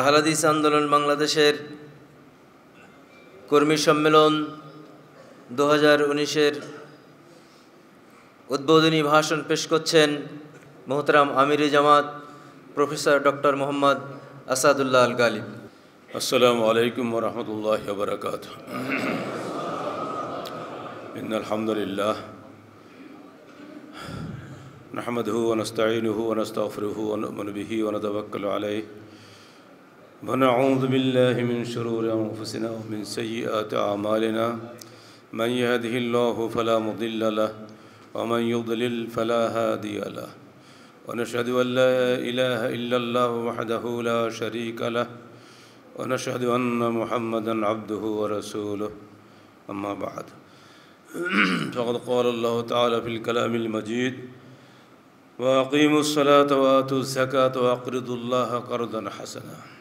আহলাদিস আন্দোলন বাংলাদেশের কর্মী সম্মেলন দু হাজার উনিশের উদ্বোধনী ভাষণ পেশ করছেন মোহতারাম আমির জামাত প্রফেসর ডক্টর মোহাম্মদ আসাদুল্লাহ আল গালিব আসসালামু আলাইকুম রহমতুল্লাহ বরকাত আলহামদুলিল্লাহ নহমদ হু نحمده হু ونستغفره হু অনুবিহি অনদবকাল আলাই ونعوذ بالله من شرور أنفسنا ومن سيئات أعمالنا من يهده الله فلا مضل له ومن يضلل فلا هادي له ونشهد أن لا إله إلا الله وحده لا شريك له ونشهد أن محمدا عبده ورسوله أما بعد فقد قال الله تعالى في الكلام المجيد وأقيموا الصلاة وآتوا الزكاة وأقرضوا الله قرضا حسنا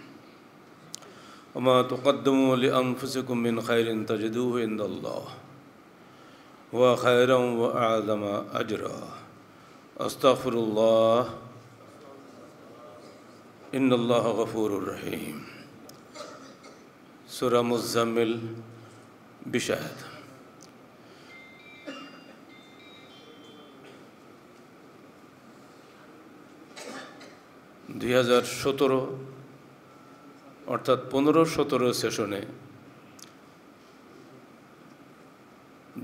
وما تقدموا لأنفسكم من خير تجدوه عند الله هو خيرا وأعظم أجرا أستغفر الله إن الله غفور رحيم سورة مزمل بشهد দুই হাজার সতেরো অর্থাৎ পনেরো সতেরো সেশনে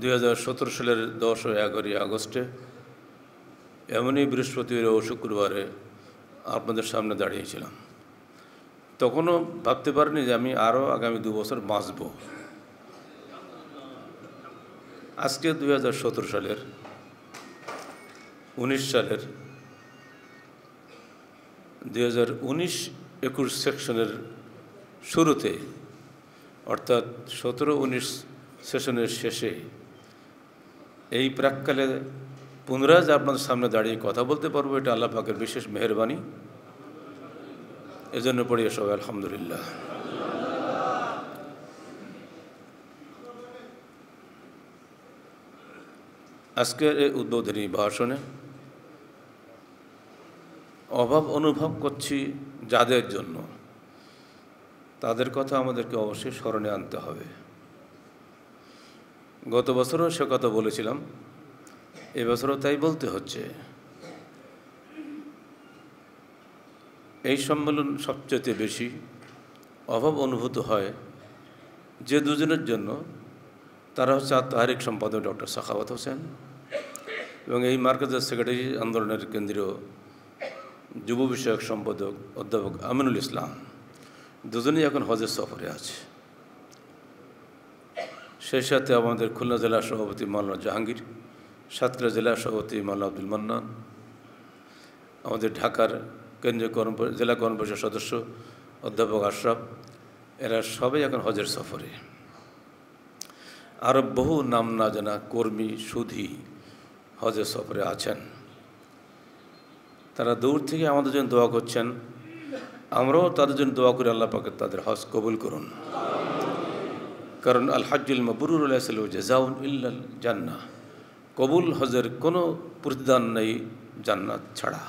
দুই সালের দশ ও এগারোই আগস্টে এমনই বৃহস্পতিবার ও শুক্রবারে আপনাদের সামনে দাঁড়িয়েছিলাম তখনও ভাবতে পারিনি যে আমি আরও আগামী দু বছর বাঁচব আজকে দুই সালের উনিশ সালের দুই হাজার উনিশ একুশ সেকশনের শুরুতে অর্থাৎ সতেরো উনিশ সেশনের শেষে এই প্রাককালে পুনরায় আপনাদের সামনে দাঁড়িয়ে কথা বলতে পারবো এটা আল্লাহ পাকের বিশেষ মেহরবানি এজন্য পড়িয়ে সবাই আলহামদুলিল্লাহ আজকের এই উদ্বোধনী ভাষণে অভাব অনুভব করছি যাদের জন্য তাদের কথা আমাদেরকে অবশ্যই স্মরণে আনতে হবে গত বছরও সে কথা বলেছিলাম এবছরও তাই বলতে হচ্ছে এই সম্মেলন সবচেয়ে বেশি অভাব অনুভূত হয় যে দুজনের জন্য তারা হচ্ছে আত্মহারিক সম্পাদক ডক্টর সাখাওয়াত হোসেন এবং এই মার্কেজের সেক্রেটারি আন্দোলনের কেন্দ্রীয় যুব বিষয়ক সম্পাদক অধ্যাপক আমিনুল ইসলাম দুজনেই এখন হজের সফরে আছে সেই সাথে আমাদের খুলনা জেলা সভাপতি মাল্লা জাহাঙ্গীর সাতক্ষীরা জেলা সভাপতি মাল্লা আব্দুল মান্নান আমাদের ঢাকার কেন্দ্রীয় কর্ম জেলা কর্ম পরিষদ সদস্য অধ্যাপক আশরাফ এরা সবাই এখন হজের সফরে আরও বহু নাম না জানা কর্মী সুধী হজের সফরে আছেন তারা দূর থেকে আমাদের জন্য দোয়া করছেন আমরাও তাদের জন্য দোয়া করি আল্লাহ পাকে তাদের হজ কবুল করুন কারণ আল হাজুল মবরুরুল্লাহ জাজাউন ইল্লাল জান্না কবুল হজের কোনো প্রতিদান নেই জান্নাত ছাড়া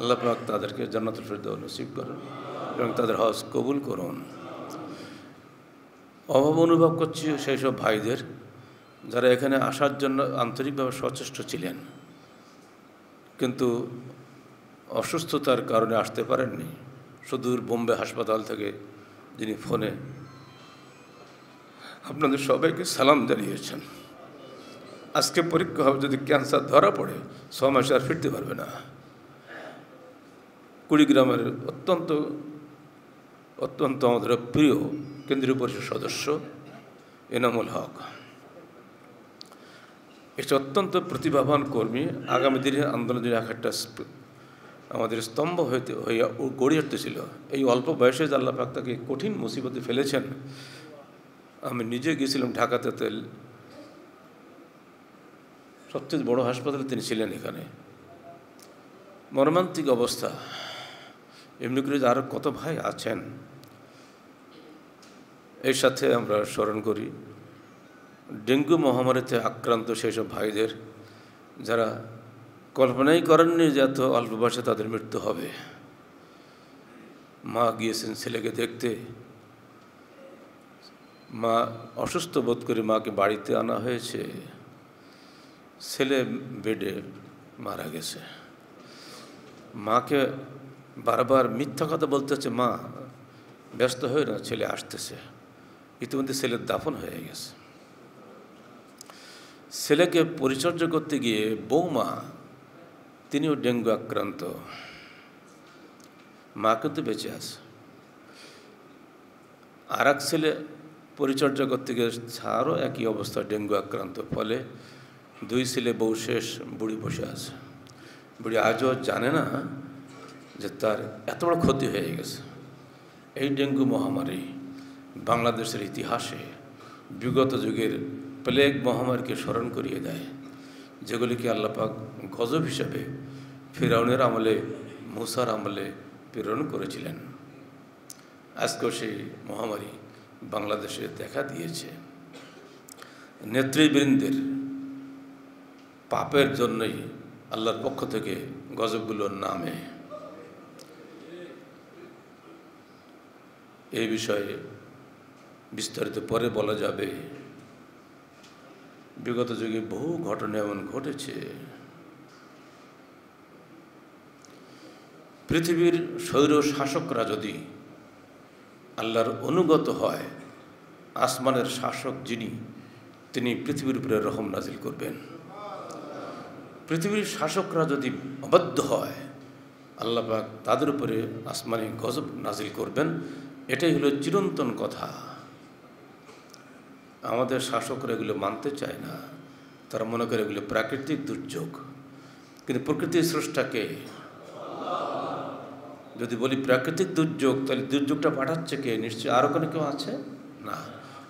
আল্লাহ পাক তাদেরকে জান্নাত নসিব করুন এবং তাদের হজ কবুল করুন অভাব অনুভব করছি সেই সব ভাইদের যারা এখানে আসার জন্য আন্তরিকভাবে সচেষ্ট ছিলেন কিন্তু অসুস্থতার কারণে আসতে পারেননি সুদূর বোম্বে হাসপাতাল থেকে যিনি ফোনে আপনাদের সবাইকে সালাম জানিয়েছেন আজকে পরীক্ষা হবে যদি ক্যান্সার ধরা পড়ে ছ মাসে আর ফিরতে পারবে না কুড়িগ্রামের অত্যন্ত অত্যন্ত আমাদের প্রিয় কেন্দ্রীয় পরিষদ সদস্য এনামুল হক একটি অত্যন্ত প্রতিভাবান কর্মী আগামী দিনে আন্দোলনের এক একটা আমাদের স্তম্ভ হইতে হইয়া গড়ে উঠতেছিল এই অল্প বয়সে যে আল্লাহ পাক তাকে কঠিন মুসিবতে ফেলেছেন আমি নিজে গিয়েছিলাম ঢাকাতে তেল সবচেয়ে বড় হাসপাতালে তিনি ছিলেন এখানে মর্মান্তিক অবস্থা এমনি করে আরও কত ভাই আছেন এর সাথে আমরা স্মরণ করি ডেঙ্গু মহামারীতে আক্রান্ত সেই সব ভাইদের যারা কল্পনাই করেননি যে এত অল্প বয়সে তাদের মৃত্যু হবে মা গিয়েছেন ছেলেকে দেখতে মা অসুস্থ বোধ করে মাকে বাড়িতে আনা হয়েছে ছেলে বেডে মারা গেছে মাকে বারবার মিথ্যা কথা বলতে হচ্ছে মা ব্যস্ত হয়ে না ছেলে আসতেছে ইতিমধ্যে ছেলের দাফন হয়ে গেছে ছেলেকে পরিচর্যা করতে গিয়ে বৌমা তিনিও ডেঙ্গু আক্রান্ত মা কিন্তু বেঁচে আছে আর এক ছেলে পরিচর্যা করতে গিয়ে ছাড়ও একই অবস্থা ডেঙ্গু আক্রান্ত ফলে দুই ছেলে বউ শেষ বুড়ি বসে আছে বুড়ি আজও জানে না যে তার এত বড় ক্ষতি হয়ে গেছে এই ডেঙ্গু মহামারী বাংলাদেশের ইতিহাসে বিগত যুগের প্লেগ মহামারীকে স্মরণ করিয়ে দেয় যেগুলিকে আল্লাপাক গজব হিসাবে ফিরাউনের আমলে মুসার আমলে প্রেরণ করেছিলেন আজকেও সেই মহামারী বাংলাদেশে দেখা দিয়েছে নেতৃবৃন্দের পাপের জন্যই আল্লাহর পক্ষ থেকে গজবগুলোর নামে এই বিষয়ে বিস্তারিত পরে বলা যাবে বিগত যুগে বহু ঘটনা এমন ঘটেছে পৃথিবীর সৌর শাসকরা যদি আল্লাহর অনুগত হয় আসমানের শাসক যিনি তিনি পৃথিবীর উপরে রহম নাজিল করবেন পৃথিবীর শাসকরা যদি অবাধ্য হয় আল্লাহ তাদের উপরে আসমানি গজব নাজিল করবেন এটাই হলো চিরন্তন কথা আমাদের শাসকরা এগুলো মানতে চায় না তারা মনে করে এগুলো প্রাকৃতিক দুর্যোগ কিন্তু প্রকৃতির স্রষ্টাকে যদি বলি প্রাকৃতিক দুর্যোগ তাহলে দুর্যোগটা পাঠাচ্ছে কে নিশ্চয়ই আরও কোনো কেউ আছে না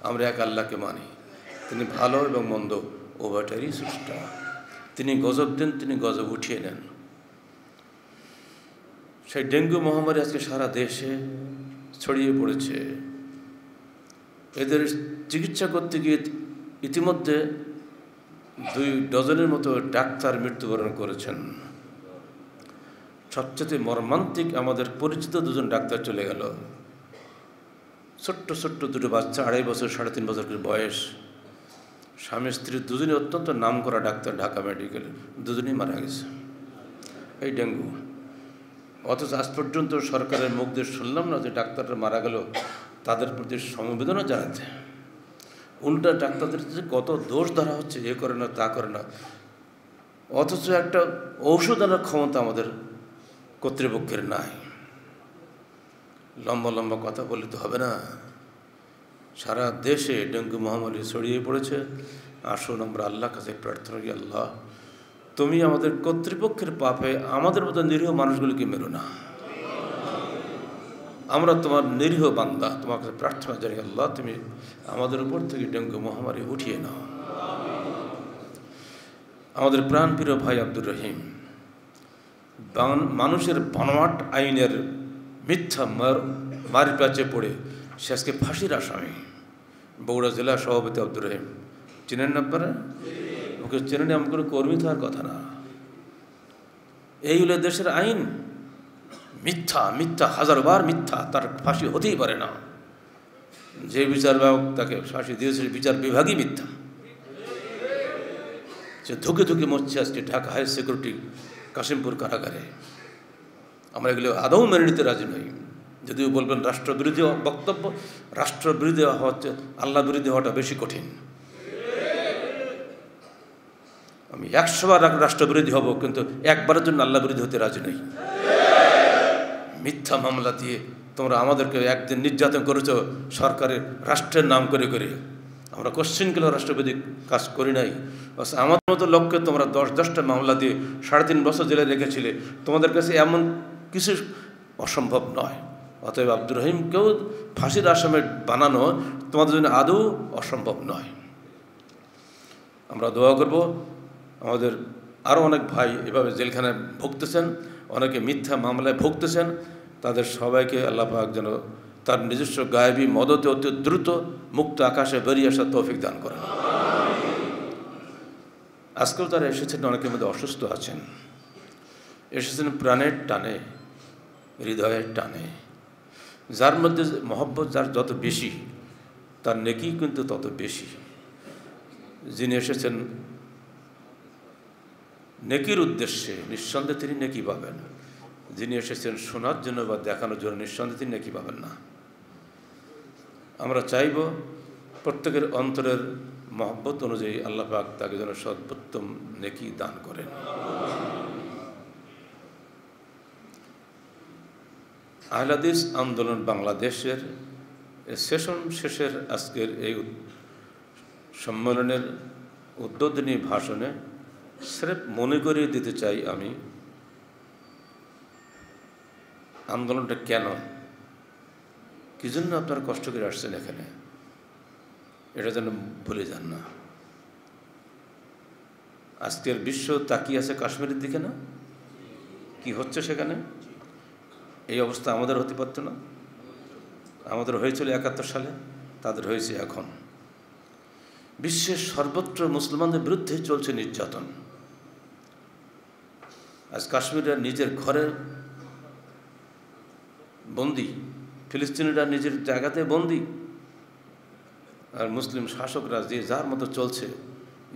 আমরা এক আল্লাহকে মানি তিনি ভালো এবং মন্দ ওভারটারই সৃষ্টা তিনি গজব দেন তিনি গজব উঠিয়ে নেন সেই ডেঙ্গু মহামারী আজকে সারা দেশে ছড়িয়ে পড়েছে এদের চিকিৎসা করতে গিয়ে ইতিমধ্যে দুই ডজনের মতো ডাক্তার মৃত্যুবরণ করেছেন সবচেয়ে মর্মান্তিক আমাদের পরিচিত দুজন ডাক্তার চলে গেল ছোট্ট ছোট্ট দুটো বাচ্চা আড়াই বছর সাড়ে তিন বছর বয়স স্বামী স্ত্রী দুজনই অত্যন্ত নাম করা ডাক্তার ঢাকা মেডিকেলের দুজনেই মারা গেছে এই ডেঙ্গু অথচ আজ পর্যন্ত সরকারের মুখ দিয়ে শুনলাম না যে ডাক্তাররা মারা গেল তাদের প্রতি সমবেদনা জানাতে উল্টা ডাক্তারদের যে কত দোষ ধরা হচ্ছে এ করে না তা করে না অথচ একটা ঔষধ আনার ক্ষমতা আমাদের কর্তৃপক্ষের নাই লম্বা লম্বা কথা বললে তো হবে না সারা দেশে ডেঙ্গু মহামারী ছড়িয়ে পড়েছে আসুন আমরা আল্লাহ কাছে প্রার্থনা করি আল্লাহ তুমি আমাদের কর্তৃপক্ষের পাপে আমাদের মতো নিরীহ মানুষগুলিকে মেরো না আমরা তোমার নিরীহ বান্দা তোমার কাছে প্রার্থনা জানি আল্লাহ তুমি আমাদের উপর থেকে ডেঙ্গু মহামারী উঠিয়ে নাও আমাদের প্রাণপ্রিয় ভাই আব্দুর রহিম মানুষের বানোয়াট আইনের মিথ্যা মার মারি প্রাচে পড়ে সে আজকে ফাঁসির আসামি বগুড়া জেলা সভাপতি আব্দুর রহিম চিনেন না আপনারা ওকে চেনেন এমন কোনো কর্মী থাকার কথা না এইগুলো দেশের আইন মিথ্যা মিথ্যা হাজারবার মিথ্যা তার ফাঁসি হতেই পারে না যে বিচার বিভাগ তাকে ফাঁসি দিয়েছে বিচার বিভাগই মিথ্যা সে ধুকে ধুকে মরছে আজকে ঢাকা হাই সিকিউরিটি কাশিমপুর কারাগারে আমরা এগুলো আদৌ মেনে নিতে রাজি নই যদিও বলবেন রাষ্ট্রবিরোধী বক্তব্য রাষ্ট্রবিরোধী হচ্ছে আল্লাহ বিরোধী হওয়াটা বেশি কঠিন আমি একশোবার রাষ্ট্রবিরোধী হব কিন্তু একবারের জন্য আল্লাহ বিরোধী হতে রাজি নই মিথ্যা মামলা দিয়ে তোমরা আমাদেরকে একদিন নির্যাতন করেছ সরকারের রাষ্ট্রের নাম করে করে আমরা কোশ্চেনগুলো রাষ্ট্রপতি কাজ করি নাই আমাদের মতো লক্ষ্যে তোমরা দশ দশটা মামলা দিয়ে সাড়ে তিন বছর জেলে রেখেছিলে তোমাদের কাছে এমন কিছু অসম্ভব নয় অতএব আব্দুর রহিমকেও ফাঁসির আসামে বানানো তোমাদের জন্য আদৌ অসম্ভব নয় আমরা দোয়া করব আমাদের আরও অনেক ভাই এভাবে জেলখানায় ভুগতেছেন অনেকে মিথ্যা মামলায় ভুগতেছেন তাদের সবাইকে আল্লাহ যেন তার নিজস্ব গায়েবী মদতে অতি দ্রুত মুক্ত আকাশে বেরিয়ে আসার তৌফিক দান করেন আজকেও তারা এসেছেন অনেকের মধ্যে অসুস্থ আছেন এসেছেন প্রাণের টানে হৃদয়ের টানে যার মধ্যে মহব্বত যার যত বেশি তার নেকি কিন্তু তত বেশি যিনি এসেছেন নেকির উদ্দেশ্যে নিঃসন্দেহে তিনি নেকি পাবেন যিনি এসেছেন শোনার জন্য বা দেখানোর জন্য নিঃসন্দেহে তিনি নেকি পাবেন না আমরা চাইব প্রত্যেকের অন্তরের মহব্বত অনুযায়ী আল্লাহ পাক তাকে যেন সর্বোত্তম নেকি দান করেন আহলাদিস আন্দোলন বাংলাদেশের সেশন শেষের আজকের এই সম্মেলনের উদ্বোধনী ভাষণে সেটা মনে করিয়ে দিতে চাই আমি আন্দোলনটা কেন কি জন্য আপনারা কষ্ট করে আসছেন এখানে এটা যেন ভুলে যান না আজকের বিশ্ব তাকিয়ে আছে কাশ্মীরের দিকে না কি হচ্ছে সেখানে এই অবস্থা আমাদের হতে পারত না আমাদের হয়েছিল একাত্তর সালে তাদের হয়েছে এখন বিশ্বের সর্বত্র মুসলমানদের বিরুদ্ধে চলছে নির্যাতন আজ কাশ্মীররা নিজের ঘরে বন্দি ফিলিস্তিনিরা নিজের জায়গাতে বন্দি আর মুসলিম শাসকরা যে যার মতো চলছে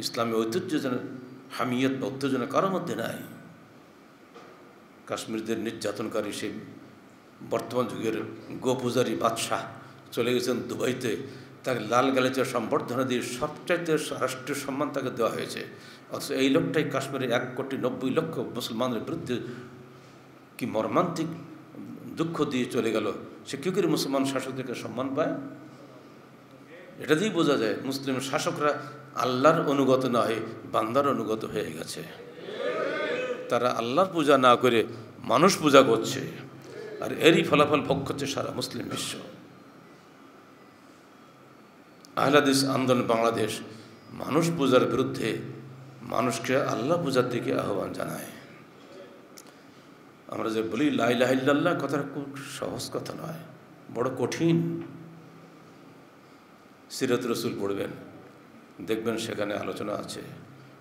ইসলামী ঐতিহ্য যেন হামিয়ত বা উত্তেজনা কারোর মধ্যে নাই কাশ্মীরদের নির্যাতনকারী সেই বর্তমান যুগের গোপূজারী বাদশাহ চলে গেছেন দুবাইতে তাকে লাল গালিচে সম্বর্ধনা দিয়ে সবচাইতে রাষ্ট্রীয় সম্মান তাকে দেওয়া হয়েছে অথচ এই লোকটাই কাশ্মীরে এক কোটি নব্বই লক্ষ মুসলমানের বিরুদ্ধে কি মর্মান্তিক দুঃখ দিয়ে চলে গেল সে কী করে মুসলমান শাসকদেরকে সম্মান পায় এটা দিয়েই বোঝা যায় মুসলিম শাসকরা আল্লাহর অনুগত না হয়ে বান্দার অনুগত হয়ে গেছে তারা আল্লাহর পূজা না করে মানুষ পূজা করছে আর এরই ফলাফল ভোগ করছে সারা মুসলিম বিশ্ব আহলাদিস আন্দোলন বাংলাদেশ মানুষ পূজার বিরুদ্ধে মানুষকে আল্লাহ পূজার দিকে আহ্বান জানায় আমরা যে বলি লাই লাইলাহিল্লাহ কথাটা খুব সহজ কথা নয় বড় কঠিন সিরত রসুল পড়বেন দেখবেন সেখানে আলোচনা আছে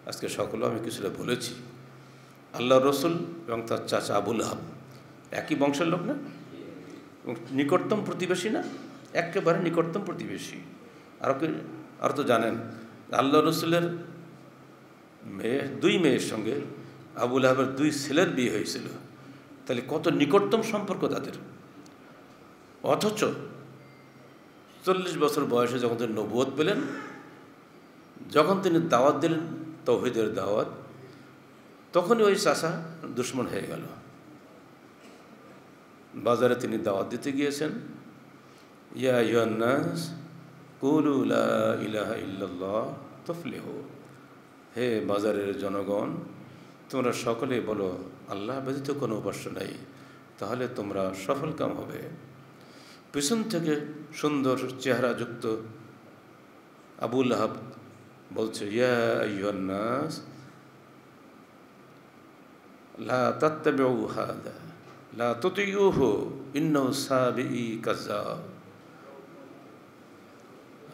আজকে সকলেও আমি কিছুটা বলেছি আল্লাহ রসুল এবং তার চাচা আবুল হাব একই বংশের লোক না এবং নিকটতম প্রতিবেশী না একেবারে নিকটতম প্রতিবেশী আরও কি আরও তো জানেন আল্লাহ রসুলের মেয়ে দুই মেয়ের সঙ্গে আবুল আহবের দুই ছেলের বিয়ে হয়েছিল তাহলে কত নিকটতম সম্পর্ক তাদের অথচ চল্লিশ বছর বয়সে যখন তিনি নবুয়ত পেলেন যখন তিনি দাওয়াত দিলেন তৌহিদের দাওয়াত তখনই ওই চাষা দুশ্মন হয়ে গেল বাজারে তিনি দাওয়াত দিতে গিয়েছেন ইয়া ইয়ান্নাস কুলু ইলাহা ইল্লাল্লাহ তফলেহ হে বাজারের জনগণ তোমরা সকলে বলো আল্লাহ ব্যতীত কোনো উপাস্য নাই তাহলে তোমরা সফল কাম হবে পিছন থেকে সুন্দর চেহারাযুক্ত আবুল আহাব বলছে ইয়া ইয়ান্নাস লা তাত্তাবিউ হাদা লা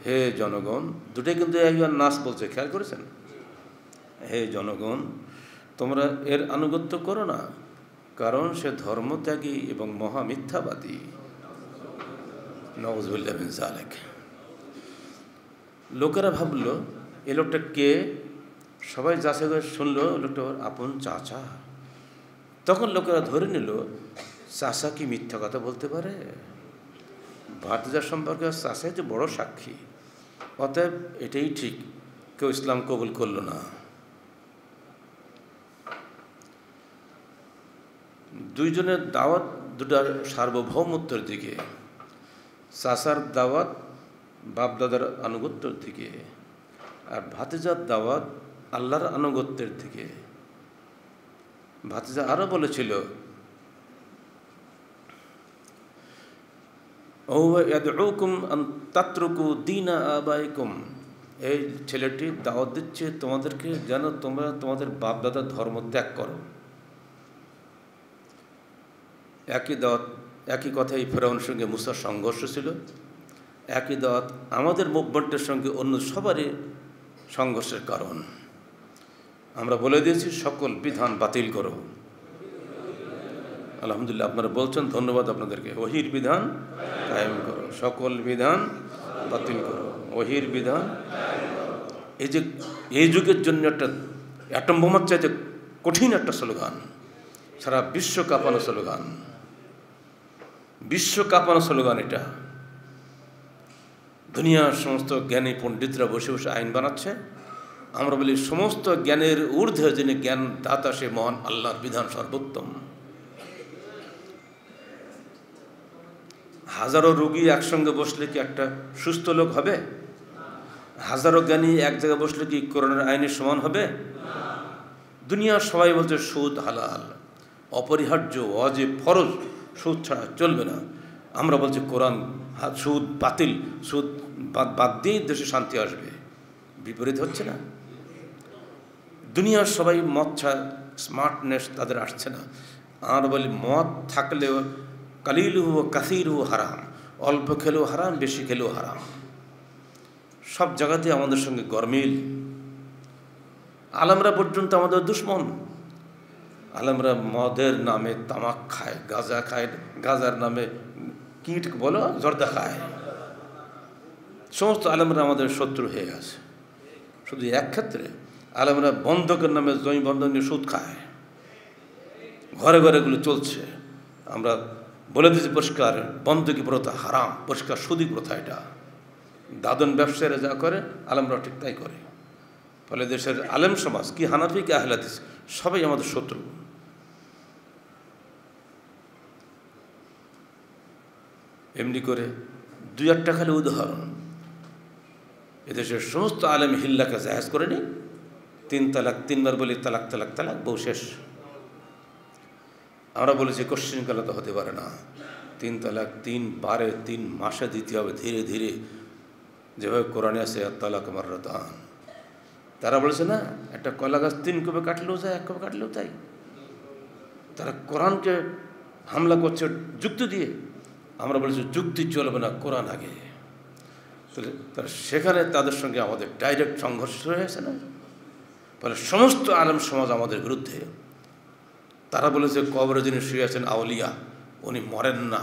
হে জনগণ দুটাই কিন্তু একজন নাচ বলছে খেয়াল করেছেন হে জনগণ তোমরা এর আনুগত্য করো না কারণ সে ধর্মত্যাগী এবং মহামিথ্যাবাদী নওয়াজবুল্লাহ লোকেরা ভাবল এ লোকটা কে সবাই যাচে করে শুনলো লোকটা আপন চাচা তখন লোকেরা ধরে নিল চাষা কি মিথ্যা কথা বলতে পারে ভাতিজা সম্পর্কে চাষা যে বড় সাক্ষী অতএব এটাই ঠিক কেউ ইসলাম কবুল করল না দুইজনের দাওয়াত দুটার সার্বভৌমত্বর দিকে চাষার দাওয়াত বাপদাদার আনুগত্যর দিকে আর ভাতিজার দাওয়াত আল্লাহর আনুগত্যের দিকে ভাতিজা আরও বলেছিল ইয়াদুকুম তাত্রুকু দিনা আবাইকুম এই ছেলেটি দাওয়াত দিচ্ছে তোমাদেরকে যেন তোমরা তোমাদের বাপ দাদা ধর্ম ত্যাগ করো একই দাওয়াত একই কথাই ফেরাউনের সঙ্গে মুসার সংঘর্ষ ছিল একই দাওয়াত আমাদের মুভমেন্টের সঙ্গে অন্য সবারই সংঘর্ষের কারণ আমরা বলে দিয়েছি সকল বিধান বাতিল করো আলহামদুলিল্লাহ আপনারা বলছেন ধন্যবাদ আপনাদেরকে ওহির বিধান কায়েম করো সকল বিধান বাতিল করো ওহির বিধান এই যে এই যুগের জন্য একটা অ্যাটম বোমার চাই যে কঠিন একটা স্লোগান সারা বিশ্ব কাঁপানো স্লোগান বিশ্ব কাঁপানো স্লোগান এটা দুনিয়ার সমস্ত জ্ঞানী পণ্ডিতরা বসে বসে আইন বানাচ্ছে আমরা বলি সমস্ত জ্ঞানের ঊর্ধ্বে যিনি জ্ঞান দাতা সে মহান আল্লাহর বিধান সর্বোত্তম হাজারো রুগী একসঙ্গে বসলে কি একটা সুস্থ লোক হবে হাজারো জ্ঞানী এক জায়গায় বসলে কি করোনার আইনের সমান হবে দুনিয়া সবাই বলছে সুদ হালাল অপরিহার্য অজে ফরজ সুদ ছাড়া চলবে না আমরা বলছি কোরআন সুদ বাতিল সুদ বাদ দিয়ে দেশে শান্তি আসবে বিপরীত হচ্ছে না দুনিয়ার সবাই মদ ছাড়া স্মার্টনেস তাদের আসছে না আর বলি মদ থাকলেও কালিলু ও কাসিরু হারাম অল্প খেলেও হারাম বেশি খেলেও হারাম সব জায়গাতে আমাদের সঙ্গে গরমিল আলামরা পর্যন্ত আমাদের দুশ্মন আলামরা মদের নামে তামাক খায় গাঁজা খায় গাঁজার নামে কীট বলো জর্দা খায় সমস্ত আলমরা আমাদের শত্রু হয়ে গেছে শুধু এক ক্ষেত্রে আলমরা বন্ধকের নামে জমি বন্ধক নিয়ে সুদ খায় ঘরে ঘরে এগুলো চলছে আমরা বলে দিয়েছে পরিষ্কার কি প্রথা হারাম পরিষ্কার সুদী প্রথা এটা দাদন ব্যবসায়ীরা যা করে আলমরা ঠিক তাই করে ফলে দেশের আলেম সমাজ কি হানাফি কি আহলাদিস সবাই আমাদের শত্রু এমনি করে দুই একটা খালি উদাহরণ এদেশের সমস্ত আলেম হিল্লাকে জাহাজ করেনি তিন তালাক তিনবার বলি তালাক তালাক তালাক বউ শেষ আমরা বলেছি কালে তো হতে পারে না তিন তালাক তিন বারে তিন মাসে দিতে হবে ধীরে ধীরে যেভাবে কোরআনে আছে তালাক মারতান তারা বলেছে না একটা কলা গাছ তিন কবে কাটলেও যায় এক কবে কাটলেও তাই তারা কোরআনকে হামলা করছে যুক্তি দিয়ে আমরা বলেছি যুক্তি চলবে না কোরআন আগে তারা সেখানে তাদের সঙ্গে আমাদের ডাইরেক্ট সংঘর্ষ হয়েছে না ফলে সমস্ত আলম সমাজ আমাদের বিরুদ্ধে তারা বলেছে কবরে যিনি শুয়ে আছেন আউলিয়া উনি মরেন না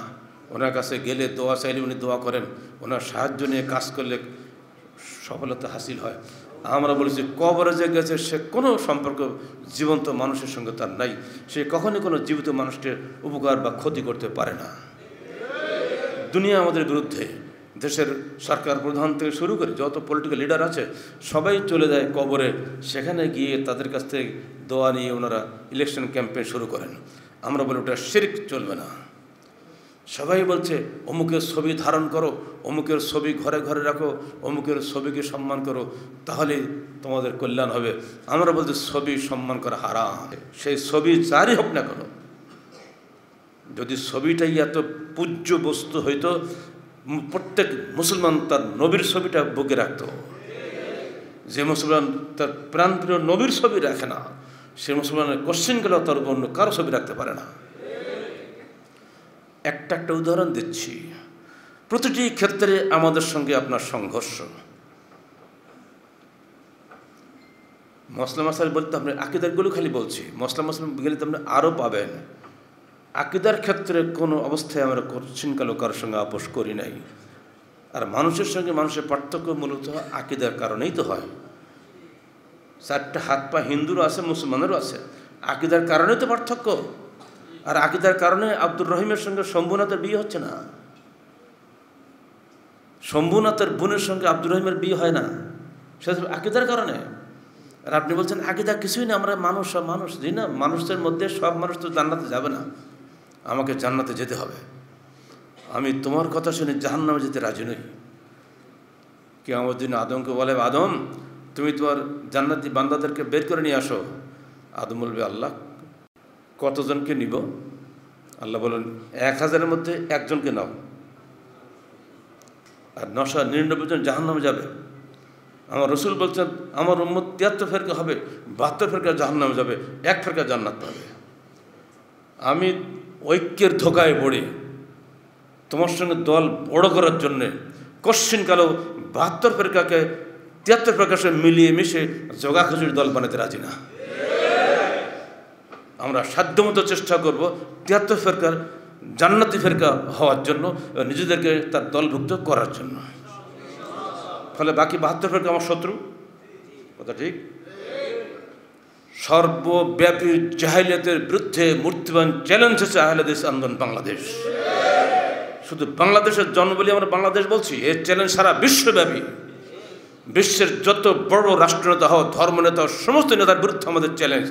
ওনার কাছে গেলে দোয়া চাইলে উনি দোয়া করেন ওনার সাহায্য নিয়ে কাজ করলে সফলতা হাসিল হয় আমরা বলেছি কবরে যে গেছে সে কোনো সম্পর্ক জীবন্ত মানুষের সঙ্গে তার নাই সে কখনই কোনো জীবিত মানুষকে উপকার বা ক্ষতি করতে পারে না দুনিয়া আমাদের বিরুদ্ধে দেশের সরকার প্রধান থেকে শুরু করে যত পলিটিক্যাল লিডার আছে সবাই চলে যায় কবরে সেখানে গিয়ে তাদের কাছ থেকে দোয়া নিয়ে ওনারা ইলেকশন ক্যাম্পেইন শুরু করেন আমরা বলি ওটা শির্ক চলবে না সবাই বলছে অমুকের ছবি ধারণ করো অমুকের ছবি ঘরে ঘরে রাখো অমুকের ছবিকে সম্মান করো তাহলে তোমাদের কল্যাণ হবে আমরা বলছি ছবি সম্মান করা হারাম সেই ছবি যারই হোক না কেন যদি ছবিটাই এত পূজ্য বস্তু হইতো প্রত্যেক মুসলমান তার নবীর ছবিটা বুকে রাখত যে মুসলমান তার প্রাণপ্রিয় নবীর ছবি রাখে না সে মুসলমানের কোশ্চেন গেলেও তার অন্য কারো ছবি রাখতে পারে না একটা একটা উদাহরণ দিচ্ছি প্রতিটি ক্ষেত্রে আমাদের সঙ্গে আপনার সংঘর্ষ মশলা মশলা বলতে আপনি আকিদারগুলো খালি বলছি মশলা মশলা গেলে তো আপনি আরও পাবেন আকিদার ক্ষেত্রে কোনো অবস্থায় আমরা কঠিনকালে কারোর সঙ্গে আপোষ করি নাই আর মানুষের সঙ্গে মানুষের পার্থক্য মূলত আকিদার কারণেই তো হয় চারটা হাত পা হিন্দুরও আছে মুসলমানেরও আছে আকিদার কারণেই তো পার্থক্য আর আকিদার কারণে আব্দুর রহিমের সঙ্গে শম্ভুনাথের বিয়ে হচ্ছে না শম্ভুনাথের বোনের সঙ্গে আব্দুর রহিমের বিয়ে হয় না সেটা আকিদার কারণে আর আপনি বলছেন আকিদা কিছুই না আমরা মানুষ সব মানুষ জি না মানুষদের মধ্যে সব মানুষ তো জান্নাতে যাবে না আমাকে জান্নাতে যেতে হবে আমি তোমার কথা শুনে জাহান্নামে যেতে রাজি নই কে আমার দিন আদমকে বলে আদম তুমি তোমার জান্নাতি বান্দাদেরকে বের করে নিয়ে আসো আদম বলবে আল্লাহ কতজনকে নিব আল্লাহ বলেন এক হাজারের মধ্যে একজনকে নাও আর নশা নিরানব্বই জন জাহান্নামে যাবে আমার রসুল বলছেন আমার উম্ম তিয়াত্তর ফেরকা হবে বাহাত্তর ফেরকা জাহান্নামে যাবে এক ফেরকা জান্নাত পাবে আমি ঐক্যের ধোকায় পড়ে তোমার সঙ্গে দল বড় করার জন্যে কশ্চিনকালেও বাহাত্তর ফেরকাকে তিয়াত্তর প্রকাশে মিলিয়ে মিশে জগা দল বানাতে রাজি না আমরা সাধ্যমতো চেষ্টা করব তিয়াত্তর ফেরকার জান্নাতি ফেরকা হওয়ার জন্য নিজেদেরকে তার দলভুক্ত করার জন্য ফলে বাকি বাহাত্তর ফেরকা আমার শত্রু কথা ঠিক সর্বব্যাপী জাহিলিয়াতের বিরুদ্ধে মূর্তিবান চ্যালেঞ্জ হচ্ছে আহলেদেশ আন্দোলন বাংলাদেশ শুধু বাংলাদেশের জন্ম বলি আমরা বাংলাদেশ বলছি এর চ্যালেঞ্জ সারা বিশ্বব্যাপী বিশ্বের যত বড় রাষ্ট্রনেতা হোক ধর্ম নেতা সমস্ত নেতার বিরুদ্ধে আমাদের চ্যালেঞ্জ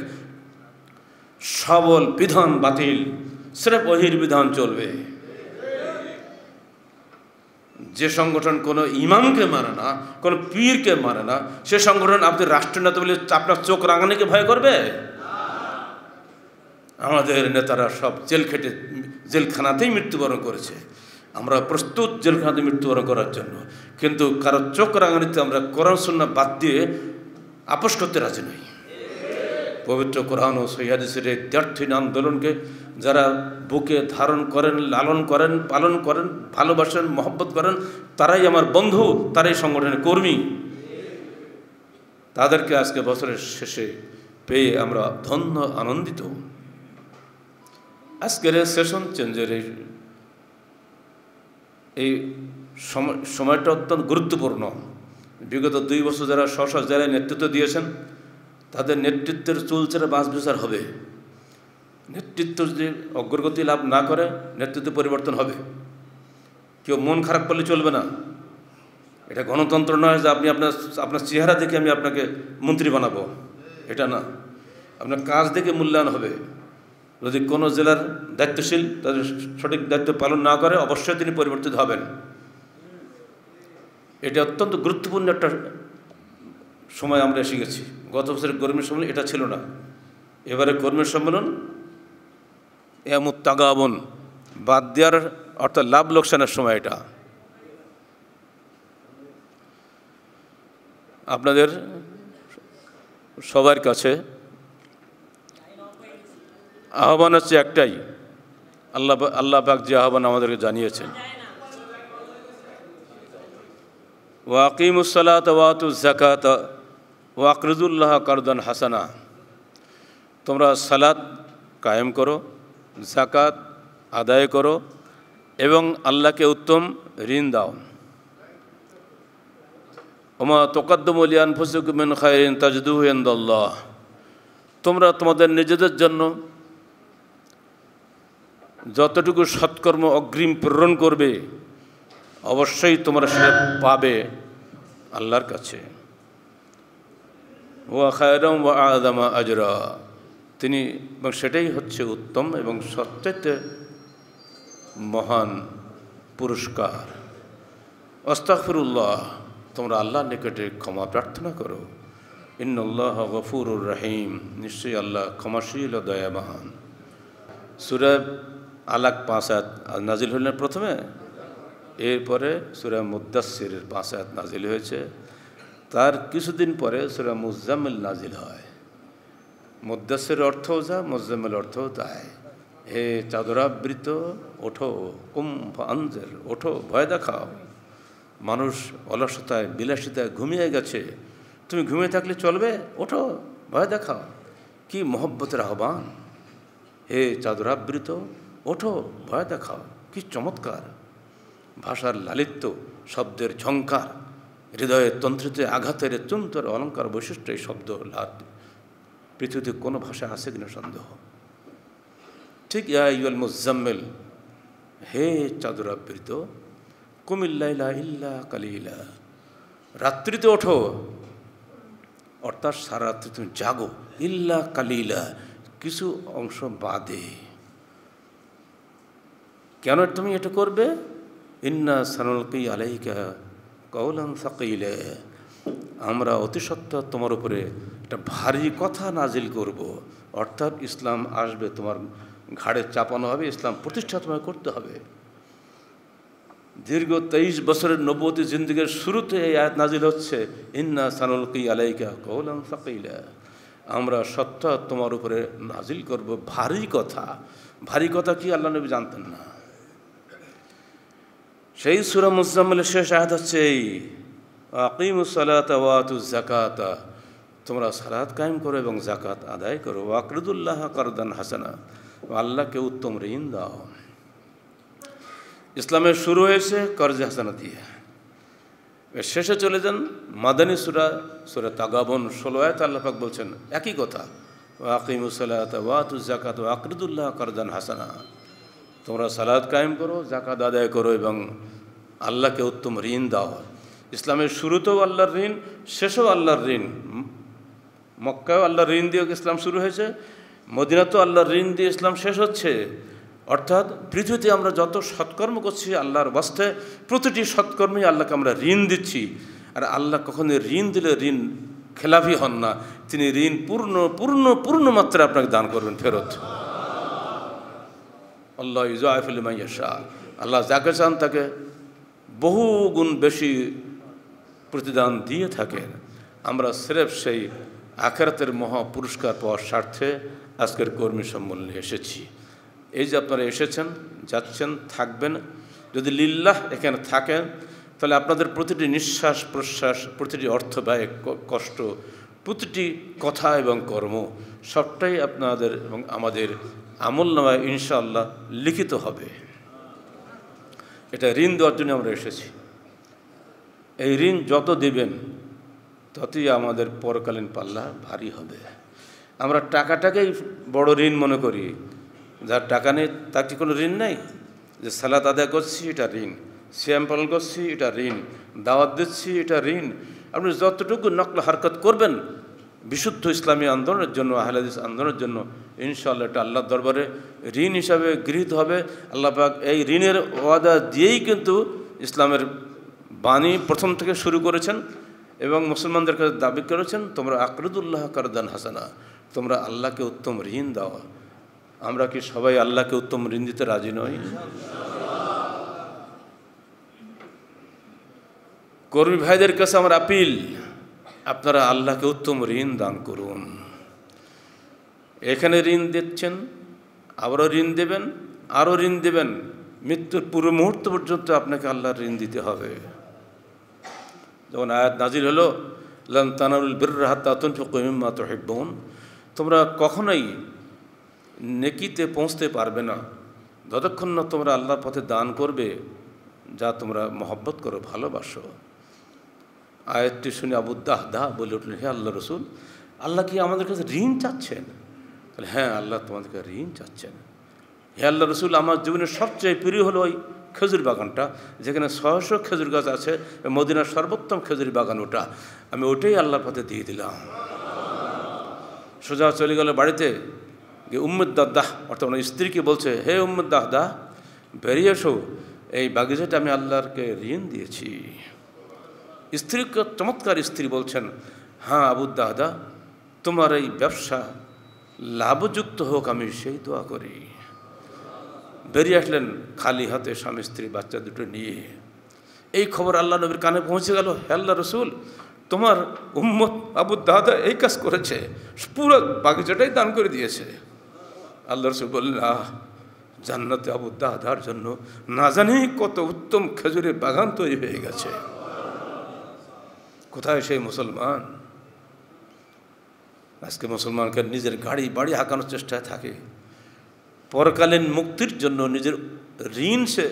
সবল বিধান বাতিল সেটা বহির্বিধান বিধান চলবে যে সংগঠন কোনো ইমামকে মানে না কোনো পীরকে মানে না সে সংগঠন আপনি নেতা বলে আপনার চোখ রাঙানিকে ভয় করবে আমাদের নেতারা সব জেল খেটে জেলখানাতেই মৃত্যুবরণ করেছে আমরা প্রস্তুত জেলখানাতে মৃত্যুবরণ করার জন্য কিন্তু কারো চোখ রাঙানিতে আমরা করণ শূন্য বাদ দিয়ে আপোষ করতে রাজি নয় পবিত্র কোরআন ও সৈহাদিসের এই ত্যার্থীন আন্দোলনকে যারা বুকে ধারণ করেন লালন করেন পালন করেন ভালোবাসেন মহব্বত করেন তারাই আমার বন্ধু তারাই সংগঠনের কর্মী তাদেরকে আজকে বছরের শেষে পেয়ে আমরা ধন্য আনন্দিত আজকের সেশন চেঞ্জের এই সময়টা অত্যন্ত গুরুত্বপূর্ণ বিগত দুই বছর যারা স্ব জেলায় নেতৃত্ব দিয়েছেন তাদের নেতৃত্বের চুলচেরা বাস বিচার হবে নেতৃত্ব যদি অগ্রগতি লাভ না করে নেতৃত্ব পরিবর্তন হবে কেউ মন খারাপ করলে চলবে না এটা গণতন্ত্র নয় যে আপনি আপনার আপনার চেহারা দেখে আমি আপনাকে মন্ত্রী বানাবো এটা না আপনার কাজ দেখে মূল্যায়ন হবে যদি কোনো জেলার দায়িত্বশীল তাদের সঠিক দায়িত্ব পালন না করে অবশ্যই তিনি পরিবর্তিত হবেন এটা অত্যন্ত গুরুত্বপূর্ণ একটা সময় আমরা এসে গেছি গত বছরের কর্মী সম্মেলন এটা ছিল না এবারে কর্মী সম্মেলন এমত তাগাবন বাদ দেওয়ার অর্থাৎ লাভ লোকসানের সময় এটা আপনাদের সবার কাছে আহ্বান হচ্ছে একটাই আল্লাহ আল্লাহ পাক যে আহ্বান আমাদেরকে জানিয়েছেন ওয়াকিমুসালাত ওয়াতু জাকাত ও আকরজুল্লাহ হাসানা তোমরা সালাদ কায়েম করো জাকাত আদায় করো এবং আল্লাহকে উত্তম ঋণ দাও ওমা তোকাদ্দমলিয়ান তাজদু খায়রিন তাজদুহেন্দাল্লাহ তোমরা তোমাদের নিজেদের জন্য যতটুকু সৎকর্ম অগ্রিম প্রেরণ করবে অবশ্যই তোমরা সে পাবে আল্লাহর কাছে ও খায়রম ও আদামা আজরা তিনি এবং সেটাই হচ্ছে উত্তম এবং সত্যতে মহান পুরস্কার অস্তাকফিরুল্লাহ তোমরা আল্লাহর নিকটে ক্ষমা প্রার্থনা করো ইন্নআল্লাহ গফুরুর রহিম নিশ্চয়ই আল্লাহ ক্ষমাশীল ও মহান সুরাব আলাক পাঁচাত নাজিল হলেন প্রথমে এরপরে সুরা মুদাসিরের পাঁচাত নাজিল হয়েছে তার কিছুদিন পরে সুরা মুজাম্মিল নাজিল হয় মুদাসের অর্থও যা মুজাম্মিল অর্থও তাই হে চাদরাবৃত ওঠো কুম্ভ আঞ্জের ওঠো ভয় দেখাও মানুষ অলসতায় বিলাসিতায় ঘুমিয়ে গেছে তুমি ঘুমিয়ে থাকলে চলবে ওঠো ভয় দেখাও কি মহব্বতের আহ্বান হে চাদরাবৃত ওঠো ভয় দেখাও কি চমৎকার ভাষার লালিত্য শব্দের ঝঙ্কার হৃদয়ের তন্ত্রীতে আঘাতের তন্তর অলঙ্কার বৈশিষ্ট্য এই শব্দ লাদ পৃথিবীতে কোনো ভাষা আছে কিনা সন্দেহ ঠিক ইয়াইল মুজাম্মেল হে চাদরাবৃত কুমিল্লা ইল্লা কালিলা রাত্রিতে ওঠো অর্থাৎ সারা রাত্রি তুমি জাগো ইল্লা কালিলা কিছু অংশ বাদে কেন তুমি এটা করবে ইন্না সানুলকি আলাইকা কৌলন সাকিলে আমরা অতিসত্ত্বা তোমার উপরে একটা ভারী কথা নাজিল করব। অর্থাৎ ইসলাম আসবে তোমার ঘাড়ে চাপানো হবে ইসলাম প্রতিষ্ঠা তোমায় করতে হবে দীর্ঘ তেইশ বছরের নব্বতী জিন্দিগের শুরুতে এই আয়াত নাজিল হচ্ছে ইন্না সানুল কি আলাইকা কৌলাম সাকিলা আমরা সত্য তোমার উপরে নাজিল করব ভারী কথা ভারী কথা কি আল্লাহ নবী জানতেন না সেই সুরা মুজাম্মেলের শেষ আয়াত হচ্ছে এই জাকাত তোমরা সালাত কায়েম করো এবং জাকাত আদায় করো আকরুদুল্লাহ করদান হাসানা আল্লাহকে উত্তম ঋণ দাও ইসলামের শুরু হয়েছে কর্জ হাসানা দিয়ে শেষে চলে যান মাদানী সুরা সুরা তাগাবন ষোলো আয়াত আল্লাহাক বলছেন একই কথা ওয়াকিমুসালাত ওয়াতু জাকাত আকরুদুল্লাহ করদান হাসানা তোমরা সালাদ কায়েম করো জাকাত আদায় করো এবং আল্লাহকে উত্তম ঋণ দেওয়া হয় ইসলামের শুরুতেও আল্লাহর ঋণ শেষও আল্লাহর ঋণ মক্কায়ও আল্লাহর ঋণ দিয়েও ইসলাম শুরু হয়েছে মদিনাতেও আল্লাহর ঋণ দিয়ে ইসলাম শেষ হচ্ছে অর্থাৎ পৃথিবীতে আমরা যত সৎকর্ম করছি আল্লাহর বাস্তে প্রতিটি সৎকর্মে আল্লাহকে আমরা ঋণ দিচ্ছি আর আল্লাহ কখনই ঋণ দিলে ঋণ খেলাফি হন না তিনি ঋণ পূর্ণ পূর্ণ পূর্ণ মাত্রায় আপনাকে দান করবেন ফেরত আল্লাহ ইজাফুল মাইয়া আল্লাহ যাকে চান তাকে বহু গুণ বেশি প্রতিদান দিয়ে থাকেন আমরা স্রেফ সেই আখেরাতের মহা পুরস্কার পাওয়ার স্বার্থে আজকের কর্মী সম্মেলনে এসেছি এই যে আপনারা এসেছেন যাচ্ছেন থাকবেন যদি লিল্লাহ এখানে থাকেন তাহলে আপনাদের প্রতিটি নিঃশ্বাস প্রশ্বাস প্রতিটি অর্থ ব্যয় কষ্ট প্রতিটি কথা এবং কর্ম সবটাই আপনাদের এবং আমাদের আমল নামায় ইনশাআল্লাহ লিখিত হবে এটা ঋণ দেওয়ার জন্য আমরা এসেছি এই ঋণ যত দেবেন ততই আমাদের পরকালীন পাল্লা ভারী হবে আমরা টাকাটাকেই বড় ঋণ মনে করি যার টাকা নেই তার কি কোনো ঋণ নেই যে সালাত আদায় করছি এটা ঋণ শ্যাম পালন করছি এটা ঋণ দাওয়াত দিচ্ছি এটা ঋণ আপনি যতটুকু নকল হরকত করবেন বিশুদ্ধ ইসলামী আন্দোলনের জন্য আহলাদিস আন্দোলনের জন্য ইনশাআল্লাহ এটা আল্লাহর দরবারে ঋণ হিসাবে গৃহীত হবে আল্লাহ পাক এই ঋণের ওয়াদা দিয়েই কিন্তু ইসলামের বাণী প্রথম থেকে শুরু করেছেন এবং মুসলমানদের কাছে দাবি করেছেন তোমরা আকরদুল্লাহ কারদান হাসানা তোমরা আল্লাহকে উত্তম ঋণ দেওয়া আমরা কি সবাই আল্লাহকে উত্তম ঋণ দিতে রাজি নই কর্মী ভাইদের কাছে আমার আপিল আপনারা আল্লাহকে উত্তম ঋণ দান করুন এখানে ঋণ দিচ্ছেন আবারও ঋণ দেবেন আরও ঋণ দেবেন মৃত্যুর পূর্ব মুহূর্ত পর্যন্ত আপনাকে আল্লাহর ঋণ দিতে হবে যেমন আয়াত নাজির হলো লাম তানারুল বোন তোমরা কখনোই নেকিতে পৌঁছতে পারবে না যতক্ষণ না তোমরা আল্লাহর পথে দান করবে যা তোমরা মহব্বত করো ভালোবাসো আয়াতটি শুনে আবুদ্দাহ দাহ বলে উঠলেন হে আল্লাহ রসুল আল্লাহ কি আমাদের কাছে ঋণ চাচ্ছেন তাহলে হ্যাঁ আল্লাহ তোমাদের কাছে ঋণ চাচ্ছেন হে আল্লাহ রসুল আমার জীবনের সবচেয়ে প্রিয় হলো ওই খেজুর বাগানটা যেখানে ছয়শো খেজুর গাছ আছে মদিনার সর্বোত্তম খেজুর বাগান ওটা আমি ওটাই আল্লাহর পথে দিয়ে দিলাম সোজা চলে গেল বাড়িতে গিয়ে উম্মদাহ দাহ অর্থাৎ ওনার স্ত্রীকে বলছে হে উম্মদাহ দাহ বেরিয়ে এসো এই বাগিচাটা আমি আল্লাহরকে ঋণ দিয়েছি স্ত্রীকে চমৎকার স্ত্রী বলছেন হ্যাঁ আবু দাদা তোমার এই ব্যবসা লাভযুক্ত হোক আমি সেই দোয়া করি বেরিয়ে আসলেন খালি হাতে স্বামী স্ত্রী বাচ্চা দুটো নিয়ে এই খবর আল্লাহ নবীর কানে পৌঁছে গেল হেল্লা রসুল তোমার উম্মত আবু দাদা এই কাজ করেছে পুরো বাগিচাটাই দান করে দিয়েছে আল্লাহ রসুল বললেন আহ জান্নাতে আবু দাদার জন্য না জানি কত উত্তম খেজুরের বাগান তৈরি হয়ে গেছে কোথায় সেই মুসলমান আজকে মুসলমানকে নিজের গাড়ি বাড়ি হাঁকানোর চেষ্টায় থাকে পরকালীন মুক্তির জন্য নিজের ঋণ সে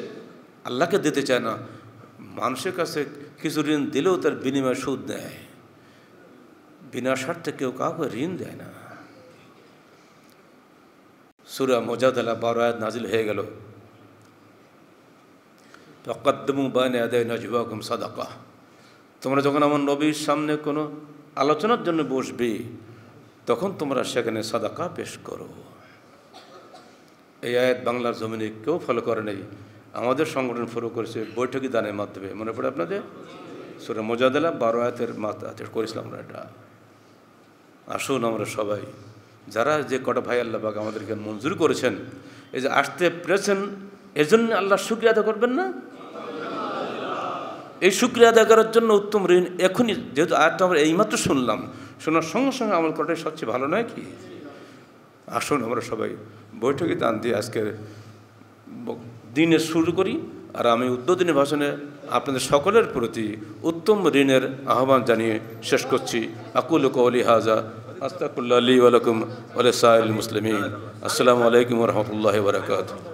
আল্লাহকে দিতে চায় না মানুষের কাছে কিছু ঋণ দিলেও তার বিনিময়ে সুদ দেয় বিনা স্বার্থে কেউ কাউকে ঋণ দেয় না সুরা মজাদালা আয়াত নাজিল হয়ে গেল তকদ্দমু বানে আদায় নজবাকুম সাদাকা তোমরা যখন আমার নবীর সামনে কোনো আলোচনার জন্য বসবে তখন তোমরা সেখানে সাদাকা পেশ করো এই আয়াত বাংলার জমিনে কেউ ফলো করে নেই আমাদের সংগঠন ফলো করেছে বৈঠকি দানের মাধ্যমে মনে পড়ে আপনাদের সুরে দিলাম বারো আয়াতের মাথা করেছিলাম আমরা এটা আসুন আমরা সবাই যারা যে কটা ভাই আল্লাহবাগ আমাদেরকে মঞ্জুর করেছেন এই যে আসতে পেরেছেন এজন্য আল্লাহ সুক্রিয়া করবেন না এই শুক্রিয়া আদায় করার জন্য উত্তম ঋণ এখনই যেহেতু তো আমরা এইমাত্র শুনলাম শোনার সঙ্গে সঙ্গে আমল করাটাই সবচেয়ে ভালো নয় কি আসুন আমরা সবাই বৈঠকে দান দিয়ে আজকের দিনে শুরু করি আর আমি উদ্বোধনী ভাষণে আপনাদের সকলের প্রতি উত্তম ঋণের আহ্বান জানিয়ে শেষ করছি আকুল কলি হাজা আস্তাকুল্লা আলী আলকুম আলসাইল মুসলিম আসসালামু আলাইকুম রহমতুল্লাহ বারকাত